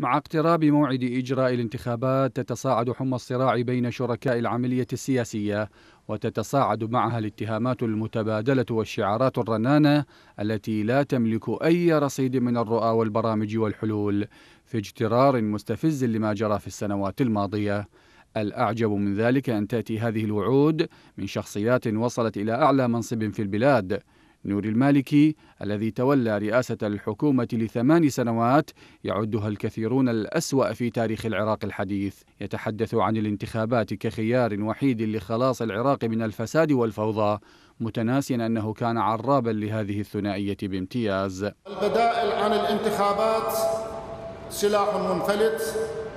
مع اقتراب موعد إجراء الانتخابات تتصاعد حمى الصراع بين شركاء العملية السياسية وتتصاعد معها الاتهامات المتبادلة والشعارات الرنانة التي لا تملك أي رصيد من الرؤى والبرامج والحلول في اجترار مستفز لما جرى في السنوات الماضية الأعجب من ذلك أن تأتي هذه الوعود من شخصيات وصلت إلى أعلى منصب في البلاد نور المالكي الذي تولى رئاسة الحكومة لثمان سنوات يعدها الكثيرون الأسوأ في تاريخ العراق الحديث يتحدث عن الانتخابات كخيار وحيد لخلاص العراق من الفساد والفوضى متناسيا أنه كان عرابا لهذه الثنائية بامتياز البدائل عن الانتخابات سلاح منفلت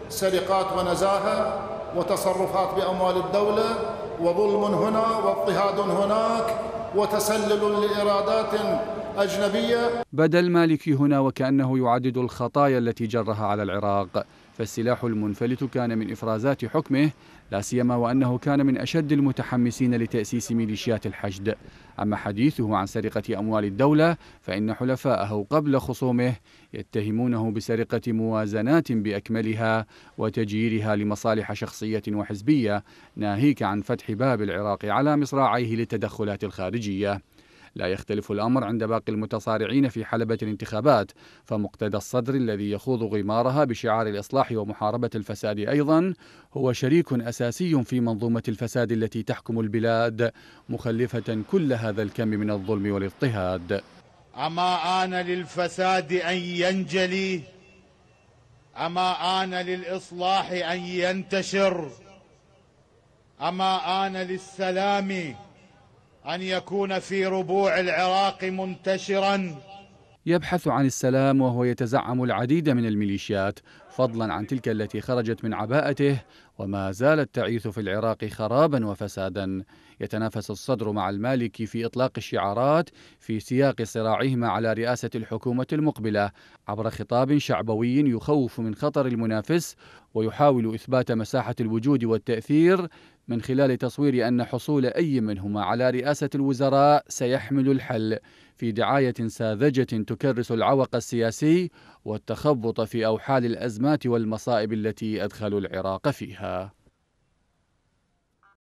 سرقات ونزاهة وتصرفات بأموال الدولة وظلم هنا واضطهاد هناك وتسلل لإرادات أجنبية بدا المالكي هنا وكأنه يعدد الخطايا التي جرها على العراق فالسلاح المنفلت كان من إفرازات حكمه لا سيما وأنه كان من أشد المتحمسين لتأسيس ميليشيات الحشد أما حديثه عن سرقة أموال الدولة فإن حلفاءه قبل خصومه يتهمونه بسرقة موازنات بأكملها وتجييرها لمصالح شخصية وحزبية ناهيك عن فتح باب العراق على مصراعيه للتدخلات الخارجية لا يختلف الأمر عند باقي المتصارعين في حلبة الانتخابات فمقتدى الصدر الذي يخوض غمارها بشعار الإصلاح ومحاربة الفساد أيضا هو شريك أساسي في منظومة الفساد التي تحكم البلاد مخلفة كل هذا الكم من الظلم والاضطهاد أما آن للفساد أن ينجلي أما آن للإصلاح أن ينتشر أما آن للسلام أن يكون في ربوع العراق منتشرا يبحث عن السلام وهو يتزعم العديد من الميليشيات فضلا عن تلك التي خرجت من عباءته وما زالت تعيث في العراق خرابا وفسادا يتنافس الصدر مع المالكي في اطلاق الشعارات في سياق صراعهما على رئاسه الحكومه المقبله عبر خطاب شعبوي يخوف من خطر المنافس ويحاول اثبات مساحه الوجود والتاثير من خلال تصوير أن حصول أي منهما على رئاسة الوزراء سيحمل الحل في دعاية ساذجة تكرس العوق السياسي والتخبط في أوحال الأزمات والمصائب التي أدخلوا العراق فيها